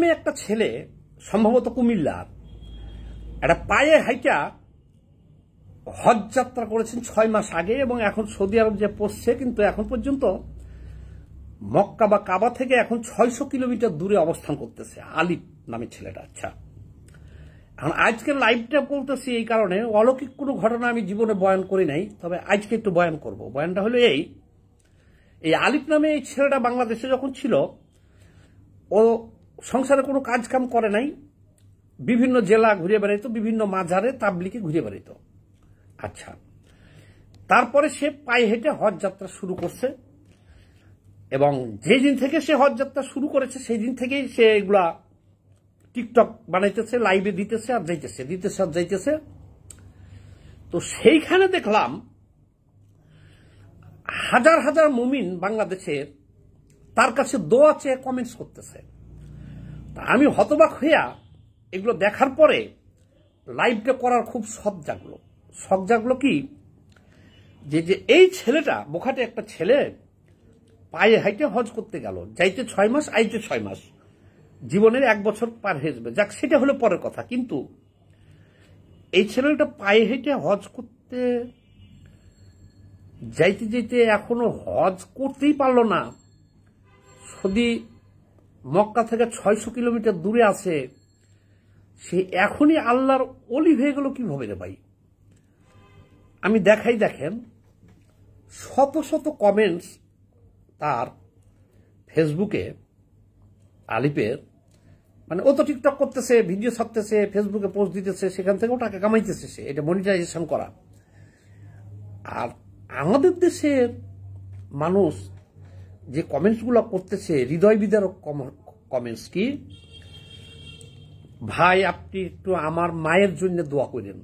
মেয়ে একটা ছেলে সম্ভবত কুমিল্লার একটা পায়ে হাইটা হজ যাত্রা করেছেন ছয় মাস আগে এবং এখন সৌদি আরব যে পড়ছে কিন্তু এখন পর্যন্ত মক্কা বা কাবা থেকে এখন ছয়শো কিলোমিটার দূরে অবস্থান করতেছে আলিফ নামে ছেলেটা আচ্ছা এখন আজকে লাইভটা বলতেছি এই কারণে অলৌকিক কোনো ঘটনা আমি জীবনে বয়ান করি নাই তবে আজকে একটু বয়ান করব বয়ানটা হলো এই এই আলিফ নামে এই ছেলেটা বাংলাদেশে যখন ছিল ও সংসারে কোনো কাজ কাম করে নাই বিভিন্ন জেলা ঘুরে বেড়াইতো বিভিন্ন মাঝারে তাবলিকে ঘুরে বেড়াইত আচ্ছা তারপরে সে পায়ে হেঁটে হজ যাত্রা শুরু করছে এবং যেই দিন থেকে সে হজ যাত্রা শুরু করেছে সেই দিন থেকেই সে এগুলা টিকটক বানাইতেছে লাইভে দিতেছে আর যাইতেছে দিতেছে আর যাইতেছে তো সেইখানে দেখলাম হাজার হাজার মুমিন বাংলাদেশের তার কাছে দোয়া চেয়ে কমেন্টস করতেছে আমি হতবাক হইয়া এগুলো দেখার পরে লাইভটা করার খুব শখ জাগলো শখ জাগলো কি যে যে এই ছেলেটা বোখাটে একটা ছেলে পায়ে হাইটে হজ করতে গেল যাইতে ছয় মাস আইতে ছয় মাস জীবনের এক বছর পার হয়ে যাবে যাক সেটা হলো পরের কথা কিন্তু এই ছেলেটা পায়ে হেঁটে হজ করতে যাইতে যেতে এখনো হজ করতেই পারল না সদি মক্কা থেকে ছয়শো কিলোমিটার দূরে আছে সে এখনই আল্লাহর অলি হয়ে গেল কিভাবে রে ভাই আমি দেখাই দেখেন শত শত কমেন্টস তার ফেসবুকে আলিপের মানে ও তো টিকটক করতেছে ভিডিও ছাড়তেছে ফেসবুকে পোস্ট দিতেছে সেখান থেকেও টাকা কামাইতেছে সে এটা মনিটাইজেশন করা আর আমাদের দেশের মানুষ যে কমেন্টসগুলো করতেছে হৃদয় বিদারক কমেন্টস কি ভাই আপনি একটু আমার মায়ের জন্য দোয়া করেন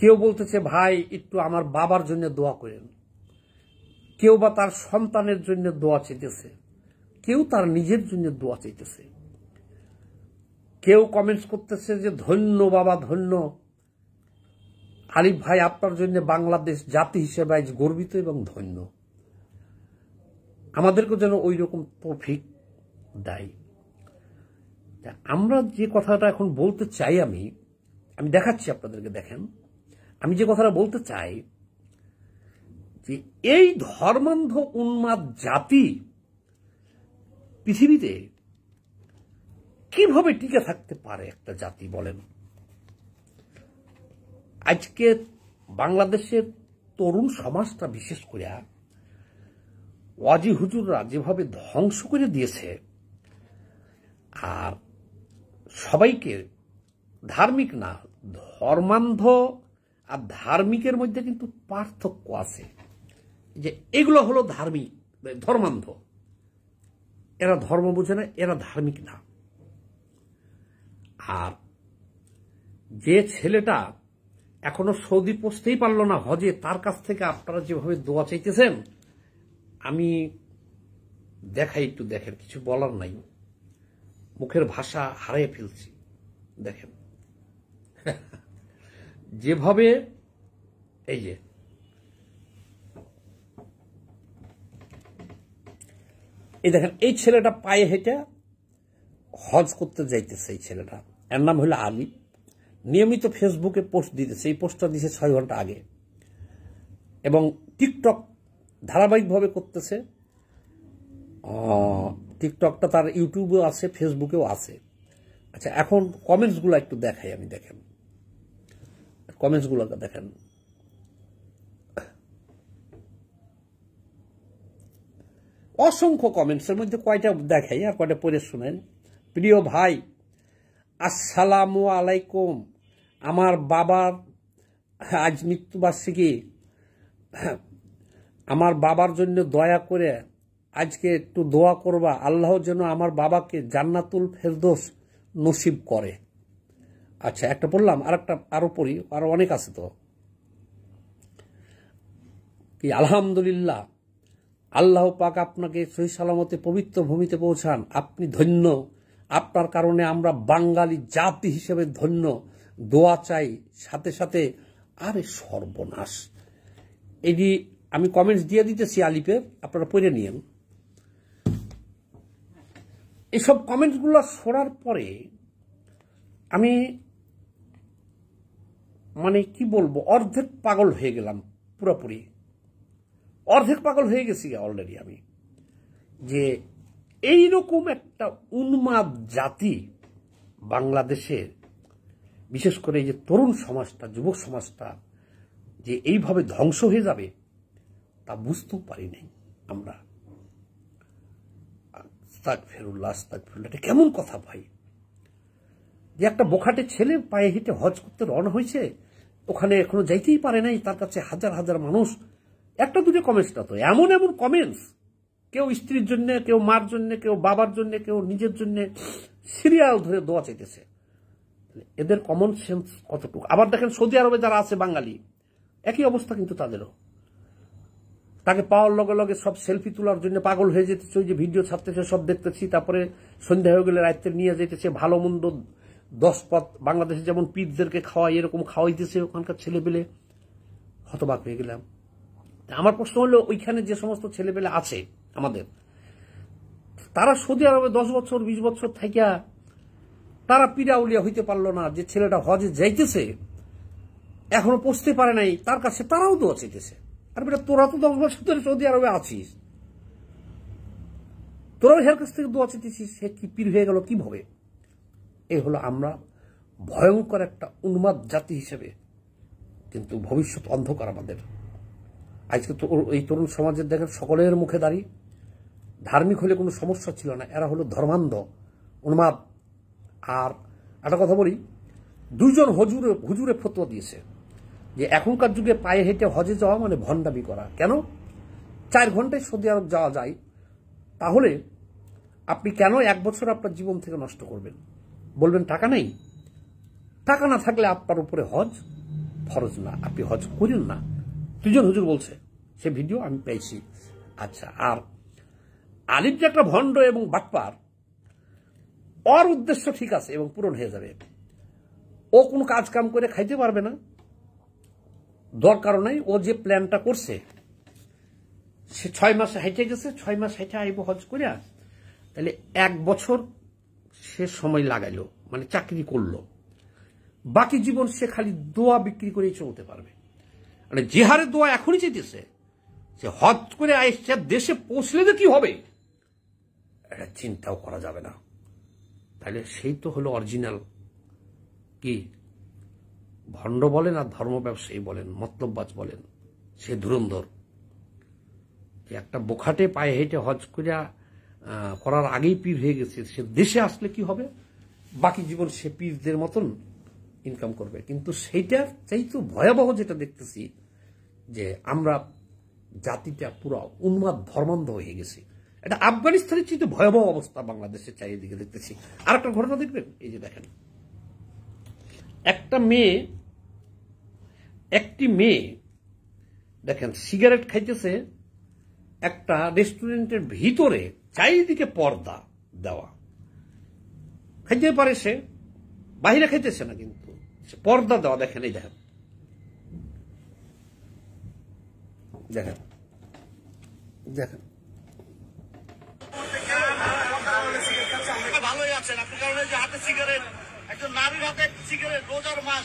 কেউ বলতেছে ভাই একটু আমার বাবার জন্য দোয়া করেন কেউ বা তার সন্তানের জন্য দোয়া চেতেছে কেউ তার নিজের জন্য দোয়া চেতেছে কেউ কমেন্টস করতেছে যে ধন্য বাবা ধন্য আরিফ ভাই আপনার জন্য বাংলাদেশ জাতি হিসেবে আজ গর্বিত এবং ধন্য আমাদেরকে যেন ওই রকম তফিক দেয় আমরা যে কথাটা এখন বলতে চাই আমি আমি দেখাচ্ছি আপনাদেরকে দেখেন আমি যে কথাটা বলতে চাই যে এই ধর্মান্ধ উন্মাদ জাতি পৃথিবীতে কিভাবে টিকে থাকতে পারে একটা জাতি বলেন আজকে বাংলাদেশের তরুণ সমাজটা বিশেষ করে ওয়াজি হুজুররা যেভাবে ধ্বংস করে দিয়েছে আর সবাইকে ধার্মিক না ধর্মান্ধ আর ধার্মিকের মধ্যে কিন্তু পার্থক্য আছে যে এগুলো হলো ধার্মিক ধর্মান্ধ এরা ধর্ম বোঝে না এরা ধার্মিক না আর যে ছেলেটা এখনো সৌদি পৌঁছতেই পারল না হজে তার কাছ থেকে আপনারা যেভাবে দোয়া চাইতেছেন আমি দেখাই একটু দেখেন কিছু বলার নাই মুখের ভাষা হারিয়ে ফেলছি দেখেন যেভাবে এই যে এই দেখেন এই ছেলেটা পায়ে হেঁটে হজ করতে যাইতেছে এই ছেলেটা এর নাম হলো আলী নিয়মিত ফেসবুকে পোস্ট দিতেছে এই পোস্টটা দিছে ছয় ঘন্টা আগে এবং টিকটক ধারাবাহিকভাবে করতেছে টিকটকটা তার ইউটিউবেও আছে ফেসবুকেও আছে আচ্ছা এখন কমেন্টসগুলো একটু দেখাই আমি দেখেন কমেন্টসগুলোকে দেখেন অসংখ্য কমেন্টসের মধ্যে কয়টা দেখাই আর কয়টা পড়ে শুনেন প্রিয় ভাই আসসালাম আলাইকুম আমার বাবার আজ মৃত্যুবার্ষিকী আমার বাবার জন্য দয়া করে আজকে একটু দোয়া করবা আল্লাহ যেন আমার বাবাকে জান্নাতুল ফেরদোস নসিব করে আচ্ছা একটা বললাম আর একটা আরো পড়ি আরও অনেক আছে তো কি আলহামদুলিল্লাহ আল্লাহ পাক আপনাকে সহি সালামতে পবিত্র ভূমিতে পৌঁছান আপনি ধন্য আপনার কারণে আমরা বাঙালি জাতি হিসেবে ধন্য দোয়া চাই সাথে সাথে আরে সর্বনাশ এটি আমি কমেন্টস দিয়ে দিতেছি আলিপে আপনারা পড়ে নিয়েন এইসব কমেন্টসগুলো শোনার পরে আমি মানে কি বলবো অর্ধেক পাগল হয়ে গেলাম পুরোপুরি অর্ধেক পাগল হয়ে গেছি অলরেডি আমি যে এই রকম একটা উন্মাদ জাতি বাংলাদেশের বিশেষ করে যে তরুণ সমাজটা যুবক সমাজটা যে এইভাবে ধ্বংস হয়ে যাবে তা বুঝতেও পারি নাই আমরা তাক ফেরুল্লাহ তাক ফেরুল্লাহ এটা কেমন কথা ভাই যে একটা বোখাটে ছেলে পায়ে হেঁটে হজ করতে রওনা হয়েছে ওখানে এখনো যাইতেই পারে নাই তার কাছে হাজার হাজার মানুষ একটা দুটো কমেন্টস না তো এমন এমন কমেন্টস কেউ স্ত্রীর জন্য কেউ মার জন্য কেউ বাবার জন্য কেউ নিজের জন্য সিরিয়াল ধরে দোয়া চাইতেছে এদের কমন সেন্স কতটুকু আবার দেখেন সৌদি আরবে যারা আছে বাঙালি একই অবস্থা কিন্তু তাদেরও তাকে পাওয়ার লগে লগে সব সেলফি তোলার জন্য পাগল হয়ে যেতেছে ওই যে ভিডিও ছাড়তেছে সব দেখতেছি তারপরে সন্ধ্যা হয়ে গেলে রাত্রে নিয়ে যেতেছে ভালো মন্দ দশ পথ বাংলাদেশে যেমন পীরদেরকে খাওয়াই এরকম খাওয়াইতেছে ওখানকার ছেলেপেলে হতবাক হয়ে গেলাম আমার প্রশ্ন হলো ওইখানে যে সমস্ত ছেলেপেলে আছে আমাদের তারা সৌদি আরবে দশ বছর বিশ বছর থাকিয়া তারা উলিয়া হইতে পারলো না যে ছেলেটা হজে যাইতেছে এখনো পৌঁছতে পারে নাই তার কাছে তারাও দোয়া চাইতেছে আর বেটা তোরা তো দশ বছর ধরে সৌদি আরবে আছিস তোরাও হের কাছ থেকে দোয়া চেতেছিস সে কি পীর হয়ে গেল কিভাবে এ হলো আমরা ভয়ঙ্কর একটা উন্মাদ জাতি হিসেবে কিন্তু ভবিষ্যৎ অন্ধকার আমাদের আজকে তো এই তরুণ সমাজের দেখেন সকলের মুখে দাঁড়িয়ে ধার্মিক হলে কোনো সমস্যা ছিল না এরা হলো ধর্মান্ধ উন্মাদ আর একটা কথা বলি দুজন হজুরে হুজুরে ফতোয়া দিয়েছে যে এখনকার যুগে পায়ে হেঁটে হজে যাওয়া মানে ভণ্ডামি করা কেন চার ঘন্টায় সৌদি আরব যাওয়া যায় তাহলে আপনি কেন এক বছর আপনার জীবন থেকে নষ্ট করবেন বলবেন টাকা নেই টাকা না থাকলে আপনার উপরে হজ ফরজ না আপনি হজ করেন না দুজন হুজুর বলছে সে ভিডিও আমি পেয়েছি আচ্ছা আর আলিফ যে একটা ভণ্ড এবং বাটপার ওর উদ্দেশ্য ঠিক আছে এবং পূরণ হয়ে যাবে ও কোনো কাজ কাম করে খাইতে পারবে না দরকার নাই ও যে প্ল্যানটা করছে সে ছয় মাস হাইটে গেছে ছয় মাস হাইটে আইব হজ করিয়া তাহলে এক বছর সে সময় লাগাইলো মানে চাকরি করলো বাকি জীবন সে খালি দোয়া বিক্রি করে চলতে পারবে মানে যে হারে দোয়া এখনই চেতেছে সে হজ করে আসছে দেশে পৌঁছলে তো কি হবে এটা চিন্তাও করা যাবে না তাহলে সেই তো হলো অরিজিনাল কি ভণ্ড বলেন আর ধর্ম ব্যবসায়ী বলেন মতলববাজ বলেন সে ধুরন্ধর একটা বোখাটে পায়ে হেঁটে হজ করিয়া করার আগেই পীর হয়ে গেছে সে দেশে আসলে কি হবে বাকি জীবন সে পীরদের মতন ইনকাম করবে কিন্তু সেইটা সেই তো ভয়াবহ যেটা দেখতেছি যে আমরা জাতিটা পুরো উন্মাদ ধর্মান্ধ হয়ে গেছে এটা আফগানিস্তানের চেয়ে ভয়াবহ অবস্থা বাংলাদেশের চারিদিকে দেখতেছি আর একটা ঘটনা দেখবেন এই যে দেখেন একটা মেয়ে একটি মেয়ে দেখেন সিগারেট খাইতেছে একটা রেস্টুরেন্টের ভিতরে চারিদিকে পর্দা দেওয়া খাইতে পারে সে বাহিরে খাইতেছে না কিন্তু সে পর্দা দেওয়া দেখেন এই দেখেন দেখেন দেখেন ভালোই আছেন আপনার কারণে যে হাতে সিগারেট একজন নারীর হাতে সিগারেট রোজার মাস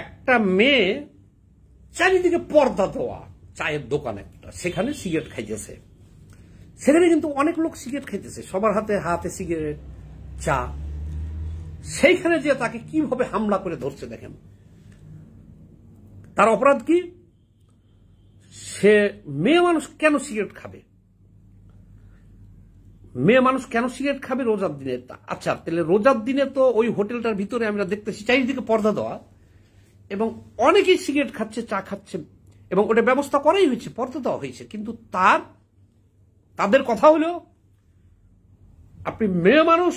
একটা মেয়ে চারিদিকে পর্দা দেওয়া চায়ের দোকান একটা সেখানে সিগারেট খাইতেছে সেখানে কিন্তু অনেক লোক সিগারেট খাইতেছে সবার হাতে হাতে সিগারেট চা সেইখানে যে তাকে কিভাবে হামলা করে ধরছে দেখেন তার অপরাধ কি সে মেয়ে মানুষ কেন সিগারেট খাবে মেয়ে মানুষ কেন সিগারেট খাবে রোজার দিনে আচ্ছা তাহলে রোজার দিনে তো ওই হোটেলটার ভিতরে আমরা দেখতেছি চারিদিকে পর্দা দেওয়া এবং অনেকেই সিগারেট খাচ্ছে চা খাচ্ছে এবং ওটা ব্যবস্থা করাই হয়েছে পর্দা দেওয়া হয়েছে কিন্তু তার তাদের কথা হলেও আপনি মেয়ে মানুষ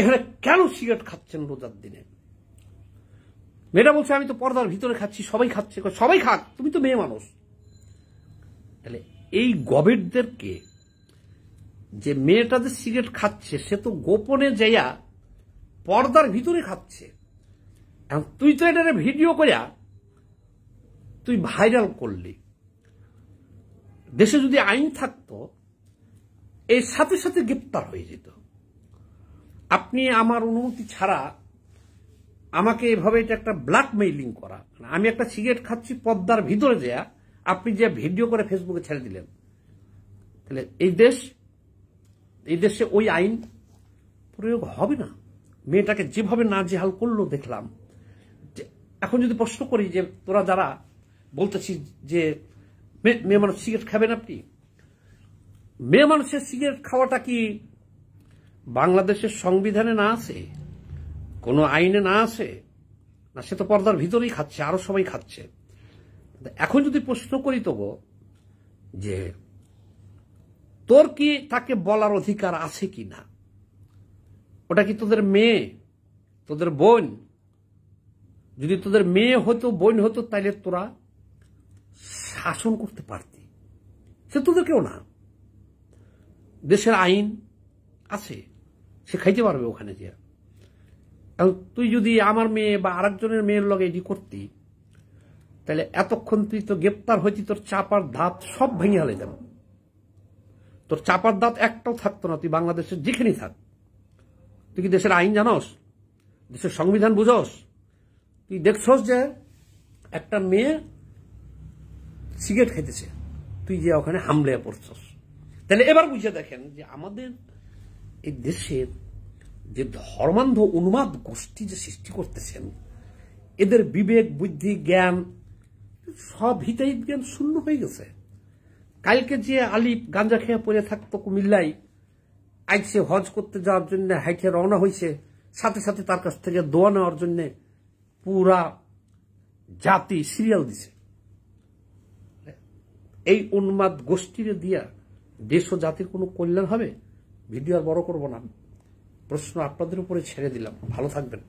এখানে কেন সিগারেট খাচ্ছেন রোজার দিনে মেয়েটা বলছে আমি তো পর্দার ভিতরে খাচ্ছি সবাই খাচ্ছে সবাই খাক তুমি তো মেয়ে মানুষ তাহলে এই গভীরদেরকে যে মেয়েটা যে সিগারেট খাচ্ছে সে তো গোপনে যাইয়া পর্দার ভিতরে খাচ্ছে এখন তুই তো এটা ভিডিও করিয়া তুই ভাইরাল করলি দেশে যদি আইন থাকতো এই সাথে সাথে গ্রেপ্তার হয়ে যেত আপনি আমার অনুমতি ছাড়া আমাকে এভাবে এটা একটা ব্ল্যাকমেইলিং করা আমি একটা সিগারেট খাচ্ছি পদ্মার ভিতরে যা আপনি যে ভিডিও করে ফেসবুকে ছেড়ে দিলেন তাহলে এই দেশ এই দেশে ওই আইন প্রয়োগ হবে না মেয়েটাকে যেভাবে নাজেহাল করলো দেখলাম এখন যদি প্রশ্ন করি যে তোরা যারা বলতেছি যে মেয়ে মানুষ সিগারেট খাবেন আপনি মেয়ে মানুষের সিগারেট খাওয়াটা কি বাংলাদেশের সংবিধানে না আছে কোনো আইনে না আছে না সে তো পর্দার ভিতরেই খাচ্ছে আরো সবাই খাচ্ছে এখন যদি প্রশ্ন করি তবু যে তোর কি তাকে বলার অধিকার আছে কি না ওটা কি তোদের মেয়ে তোদের বোন যদি তোদের মেয়ে হতো বোন হতো তাইলে তোরা শাসন করতে পারতি সে তোদের কেউ না দেশের আইন আছে সে খাইতে পারবে ওখানে যে কারণ তুই যদি আমার মেয়ে বা আরেকজনের মেয়ের লগে এটি করতি তাহলে এতক্ষণ তুই তো গ্রেপ্তার হয়েছি তোর চাপার দাঁত সব ভেঙে হালে যেমন তোর চাপার দাঁত একটাও থাকতো না তুই বাংলাদেশের যেখানেই থাক তুই কি দেশের আইন জানস দেশের সংবিধান বুঝোস তুই দেখছস যে একটা মেয়ে সিগারেট খাইতেছে তুই যে ওখানে হামলে পড়ছস তাহলে এবার বুঝে দেখেন যে আমাদের এই দেশের যে ধর্মান্ধ অনুবাদ গোষ্ঠী যে সৃষ্টি করতেছেন এদের বিবেক বুদ্ধি জ্ঞান সব হিতাহিত জ্ঞান শূন্য হয়ে গেছে কালকে যে আলিপ গাঞ্জা খেয়ে পড়ে থাকতো কুমিল্লাই আজ সে হজ করতে যাওয়ার জন্য হাইকে রওনা হয়েছে সাথে সাথে তার কাছ থেকে দোয়া নেওয়ার জন্যে পুরা জাতি সিরিয়াল দিছে এই উন্মাদ গোষ্ঠীর দিয়া দেশ ও জাতির কোনো কল্যাণ হবে ভিডিও আর বড় করব না প্রশ্ন আপনাদের উপরে ছেড়ে দিলাম ভালো থাকবেন